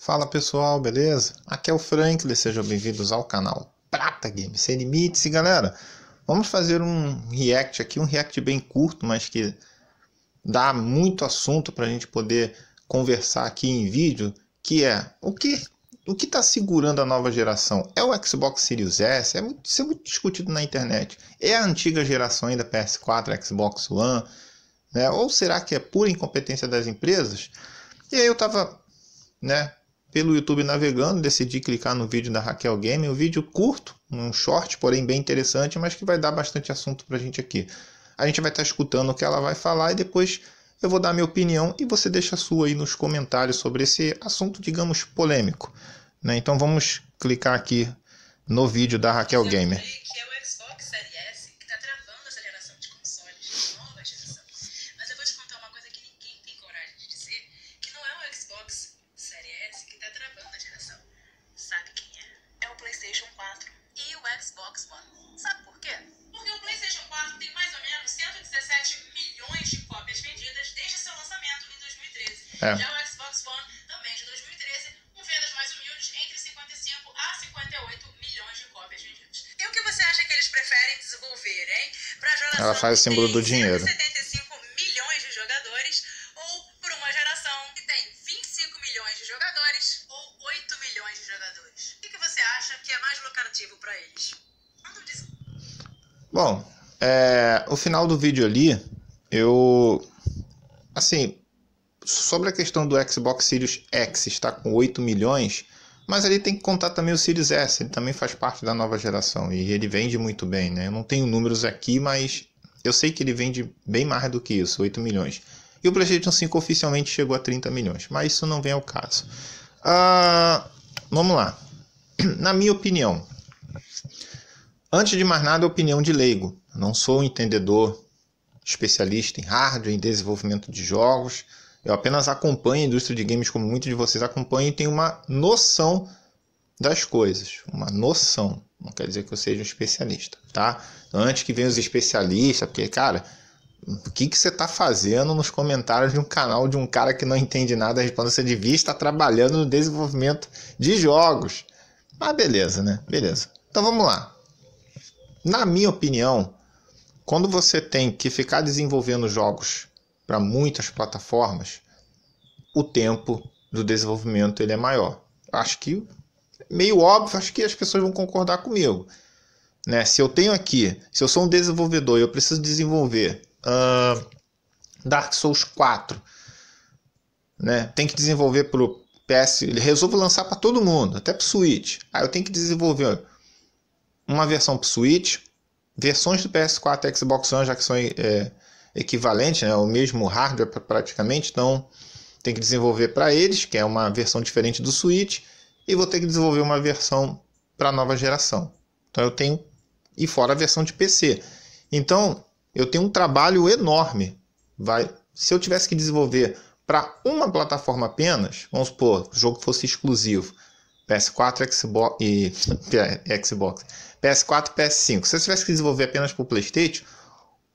Fala pessoal, beleza? Aqui é o Franklin, sejam bem-vindos ao canal Prata Games Sem Limites e galera, vamos fazer um react aqui, um react bem curto, mas que dá muito assunto para a gente poder conversar aqui em vídeo, que é o que o que está segurando a nova geração? É o Xbox Series S? É muito, isso é muito discutido na internet. É a antiga geração ainda PS4, Xbox One? Né? Ou será que é pura incompetência das empresas? E aí eu estava né, pelo YouTube navegando, decidi clicar no vídeo da Raquel Game, um vídeo curto, um short, porém bem interessante, mas que vai dar bastante assunto para a gente aqui. A gente vai estar tá escutando o que ela vai falar e depois eu vou dar minha opinião e você deixa a sua aí nos comentários sobre esse assunto, digamos, polêmico. Né? Então vamos clicar aqui no vídeo da Raquel Gamer. Sabe por quê? Porque o PlayStation 4 tem mais ou menos 117 milhões de cópias vendidas desde seu lançamento em 2013. É. Já o Xbox One, também de 2013, com vendas mais humildes entre 55 a 58 milhões de cópias vendidas. E o que você acha que eles preferem desenvolver, hein? Pra geração Ela faz o símbolo do dinheiro. milhões de jogadores ou por uma geração que tem 25 milhões de jogadores ou 8 milhões de jogadores. O que, que você acha que é mais lucrativo para eles? Bom, é, o final do vídeo ali, eu. Assim, sobre a questão do Xbox Series X está com 8 milhões, mas ali tem que contar também o Series S, ele também faz parte da nova geração e ele vende muito bem, né? Eu não tenho números aqui, mas eu sei que ele vende bem mais do que isso, 8 milhões. E o PlayStation 5 oficialmente chegou a 30 milhões, mas isso não vem ao caso. Uh, vamos lá. Na minha opinião, Antes de mais nada, opinião de leigo. Eu não sou um entendedor especialista em hardware, em desenvolvimento de jogos. Eu apenas acompanho a indústria de games como muitos de vocês acompanham e tenho uma noção das coisas, uma noção. Não quer dizer que eu seja um especialista, tá? Antes que venham os especialistas, porque cara, o que, que você está fazendo nos comentários de um canal de um cara que não entende nada a importância de vista tá trabalhando no desenvolvimento de jogos? Ah, beleza, né? Beleza. Então vamos lá. Na minha opinião, quando você tem que ficar desenvolvendo jogos para muitas plataformas, o tempo do desenvolvimento ele é maior. Acho que meio óbvio, acho que as pessoas vão concordar comigo. Né? Se eu tenho aqui, se eu sou um desenvolvedor e eu preciso desenvolver uh, Dark Souls 4, né? tem que desenvolver para o PS, ele resolve lançar para todo mundo, até para Switch. Aí eu tenho que desenvolver uma versão para Switch, versões do PS4 e Xbox One já que são é, equivalentes, né, o mesmo hardware praticamente, então tem que desenvolver para eles, que é uma versão diferente do Switch, e vou ter que desenvolver uma versão para a nova geração. Então eu tenho e fora a versão de PC. Então eu tenho um trabalho enorme. Vai, se eu tivesse que desenvolver para uma plataforma apenas, vamos supor, o jogo fosse exclusivo, PS4 Xbox e Xbox, PS4 PS5. Se você tivesse que desenvolver apenas para o PlayStation,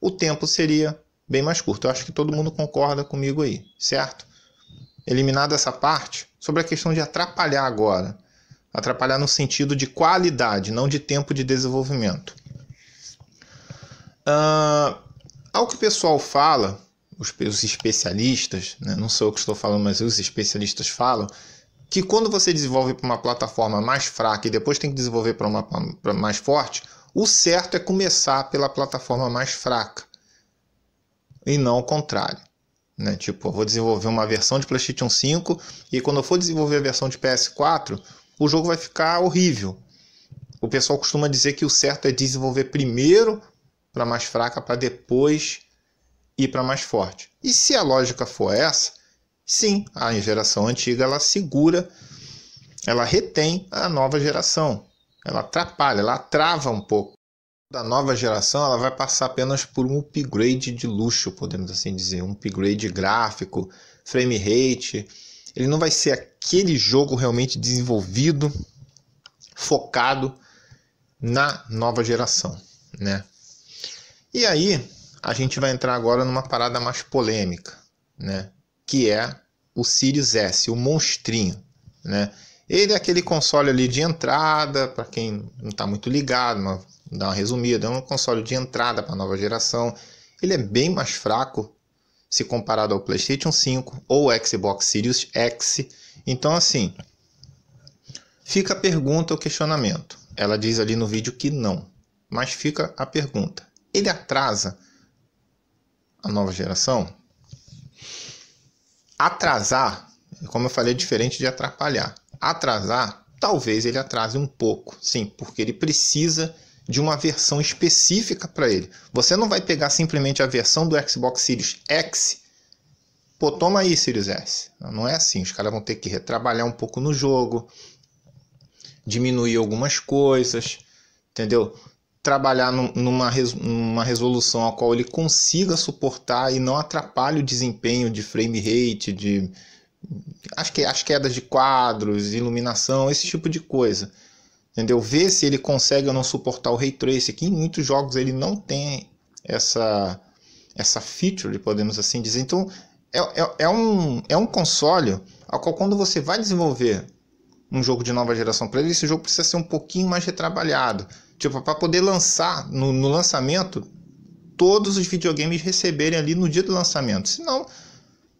o tempo seria bem mais curto. Eu acho que todo mundo concorda comigo aí, certo? Eliminada essa parte, sobre a questão de atrapalhar agora. Atrapalhar no sentido de qualidade, não de tempo de desenvolvimento. Uh, ao que o pessoal fala, os, os especialistas, né? não sou eu que estou falando, mas os especialistas falam, que quando você desenvolve para uma plataforma mais fraca e depois tem que desenvolver para uma pra mais forte, o certo é começar pela plataforma mais fraca e não o contrário. Né? Tipo, eu vou desenvolver uma versão de PlayStation 5 e quando eu for desenvolver a versão de PS4, o jogo vai ficar horrível. O pessoal costuma dizer que o certo é desenvolver primeiro para mais fraca para depois ir para mais forte. E se a lógica for essa, Sim, a geração antiga ela segura, ela retém a nova geração. Ela atrapalha, ela trava um pouco. Da nova geração, ela vai passar apenas por um upgrade de luxo, podemos assim dizer, um upgrade gráfico, frame rate. Ele não vai ser aquele jogo realmente desenvolvido, focado na nova geração, né? E aí, a gente vai entrar agora numa parada mais polêmica, né? que é o Sirius S, o monstrinho, né? Ele é aquele console ali de entrada, para quem não está muito ligado, mas dá uma resumida, é um console de entrada para a nova geração. Ele é bem mais fraco se comparado ao PlayStation 5 ou Xbox Series X. Então, assim, fica a pergunta, o questionamento. Ela diz ali no vídeo que não, mas fica a pergunta: ele atrasa a nova geração? Atrasar, como eu falei, é diferente de atrapalhar. Atrasar, talvez ele atrase um pouco, sim, porque ele precisa de uma versão específica para ele. Você não vai pegar simplesmente a versão do Xbox Series X. Pô, toma aí, Series S. Não é assim. Os caras vão ter que retrabalhar um pouco no jogo, diminuir algumas coisas, entendeu? trabalhar numa, numa resolução a qual ele consiga suportar e não atrapalhe o desempenho de frame rate, de acho que as quedas de quadros, iluminação, esse tipo de coisa. Entendeu? Ver se ele consegue ou não suportar o ray Trace. que em muitos jogos ele não tem essa essa feature, podemos assim dizer. Então, é, é, é um, é um console a qual quando você vai desenvolver um jogo de nova geração para ele, esse jogo precisa ser um pouquinho mais retrabalhado Tipo, para poder lançar no, no lançamento, todos os videogames receberem ali no dia do lançamento. Senão,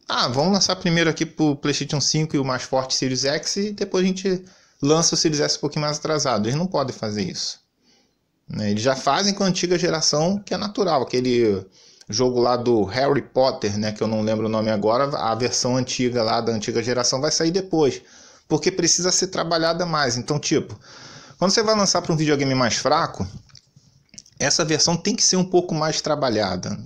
ah, vamos lançar primeiro aqui pro PlayStation 5 e o mais forte Series X e depois a gente lança o Series S um pouquinho mais atrasado. Eles não podem fazer isso. Né? Eles já fazem com a antiga geração, que é natural, aquele jogo lá do Harry Potter, né, que eu não lembro o nome agora, a versão antiga lá da antiga geração vai sair depois, porque precisa ser trabalhada mais. Então, tipo, quando você vai lançar para um videogame mais fraco, essa versão tem que ser um pouco mais trabalhada.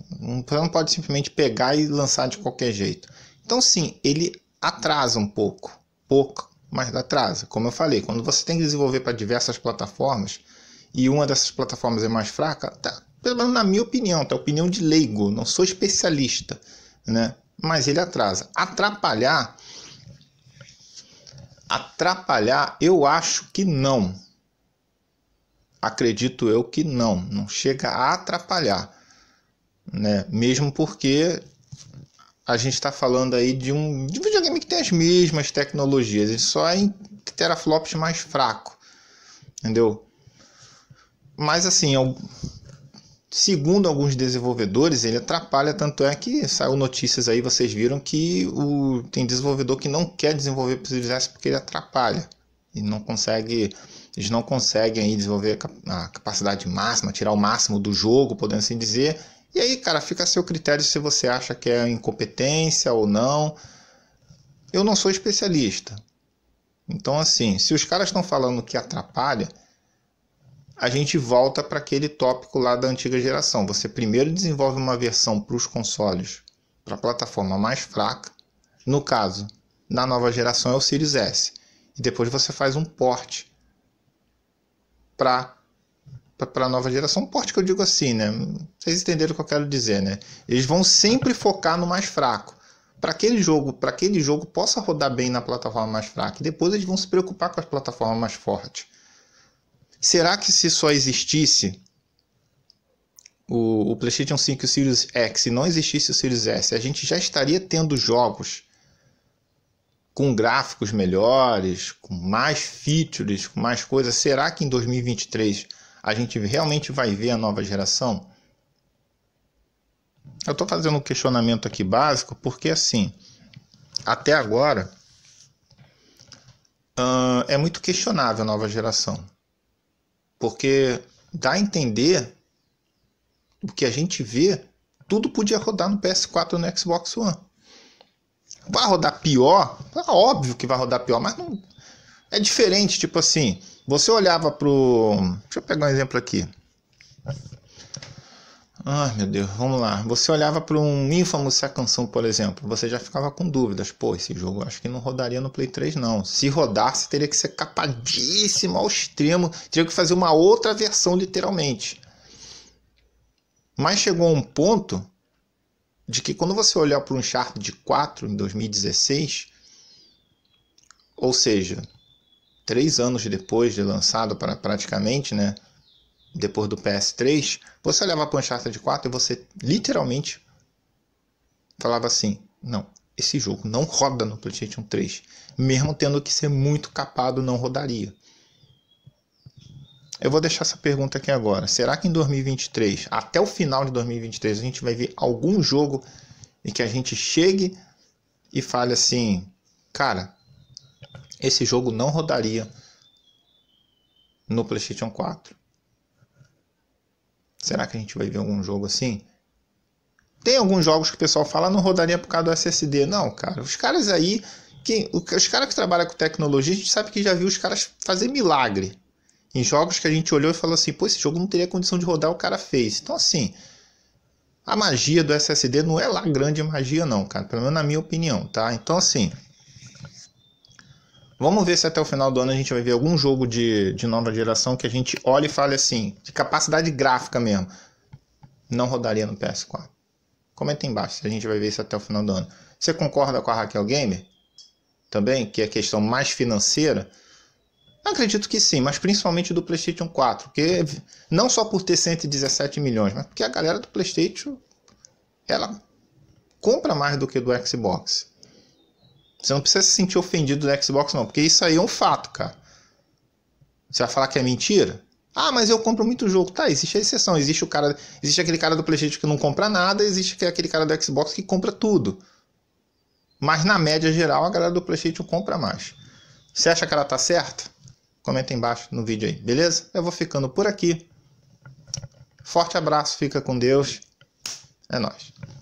Você não pode simplesmente pegar e lançar de qualquer jeito. Então, sim, ele atrasa um pouco, pouco, mas atrasa. Como eu falei, quando você tem que desenvolver para diversas plataformas e uma dessas plataformas é mais fraca, tá, pelo menos na minha opinião, tá opinião de leigo, não sou especialista, né? Mas ele atrasa. Atrapalhar atrapalhar, eu acho que não. Acredito eu que não, não chega a atrapalhar, né? Mesmo porque a gente está falando aí de um, de um videogame que tem as mesmas tecnologias, ele só é em teraflops mais fraco, entendeu? Mas assim, eu, segundo alguns desenvolvedores, ele atrapalha, tanto é que saiu notícias aí, vocês viram que o, tem desenvolvedor que não quer desenvolver para o porque ele atrapalha e não consegue, eles não conseguem aí desenvolver a capacidade máxima, tirar o máximo do jogo, podendo assim dizer. E aí, cara, fica a seu critério se você acha que é incompetência ou não. Eu não sou especialista. Então, assim, se os caras estão falando que atrapalha, a gente volta para aquele tópico lá da antiga geração. Você primeiro desenvolve uma versão para os consoles, para a plataforma mais fraca. No caso, na nova geração é o Series S e depois você faz um porte para para a nova geração. Porte que eu digo assim, né? Vocês entenderam o que eu quero dizer, né? Eles vão sempre focar no mais fraco. Para aquele jogo, para aquele jogo possa rodar bem na plataforma mais fraca. E depois eles vão se preocupar com as plataformas mais fortes. Será que se só existisse o, o PlayStation 5 e o Series X, se não existisse o Series S, a gente já estaria tendo jogos com gráficos melhores, com mais features, com mais coisas, será que em 2023 a gente realmente vai ver a nova geração? Eu estou fazendo um questionamento aqui básico porque, assim, até agora uh, é muito questionável a nova geração. Porque dá a entender o que a gente vê, tudo podia rodar no PS4 ou no Xbox One. Vai rodar pior? É óbvio que vai rodar pior, mas não. É diferente, tipo assim. Você olhava pro. Deixa eu pegar um exemplo aqui. Ai meu Deus, vamos lá. Você olhava para um Infamous Second por exemplo, você já ficava com dúvidas. Pô, esse jogo acho que não rodaria no Play 3, não. Se rodasse, teria que ser capadíssimo ao extremo, teria que fazer uma outra versão, literalmente. Mas chegou um ponto de que quando você olhar para um chart de 4 em 2016, ou seja, três anos depois de lançado para praticamente, né, depois do PS3, você olhava para um chart de 4 e você literalmente falava assim: não, esse jogo não roda no PlayStation 3, mesmo tendo que ser muito capado, não rodaria. Eu vou deixar essa pergunta aqui agora. Será que em 2023, até o final de 2023, a gente vai ver algum jogo em que a gente chegue e fale assim, cara, esse jogo não rodaria no PlayStation 4? Será que a gente vai ver algum jogo assim? Tem alguns jogos que o pessoal fala não rodaria por causa do SSD. Não, cara. Os caras aí, quem, os caras que trabalham com tecnologia, a gente sabe que já viu os caras fazer milagre. Em jogos que a gente olhou e falou assim, pô, esse jogo não teria condição de rodar, o cara fez. Então assim, a magia do SSD não é lá grande magia não, cara, pelo menos na minha opinião, tá? Então assim, vamos ver se até o final do ano a gente vai ver algum jogo de, de nova geração que a gente olhe e fale assim, de capacidade gráfica mesmo, não rodaria no PS4. Comenta embaixo se a gente vai ver isso até o final do ano. Você concorda com a Raquel Gamer? Também, que é questão mais financeira, Acredito que sim, mas principalmente do PlayStation 4, porque não só por ter 117 milhões, mas porque a galera do PlayStation ela compra mais do que do Xbox. Você não precisa se sentir ofendido do Xbox não, porque isso aí é um fato, cara. Você vai falar que é mentira? Ah, mas eu compro muito jogo. Tá, existe a exceção. Existe o cara, existe aquele cara do PlayStation que não compra nada, existe aquele cara do Xbox que compra tudo. Mas na média geral, a galera do PlayStation compra mais. Você acha que ela tá certa? comenta embaixo no vídeo aí, beleza? Eu vou ficando por aqui. Forte abraço, fica com Deus. É nóis.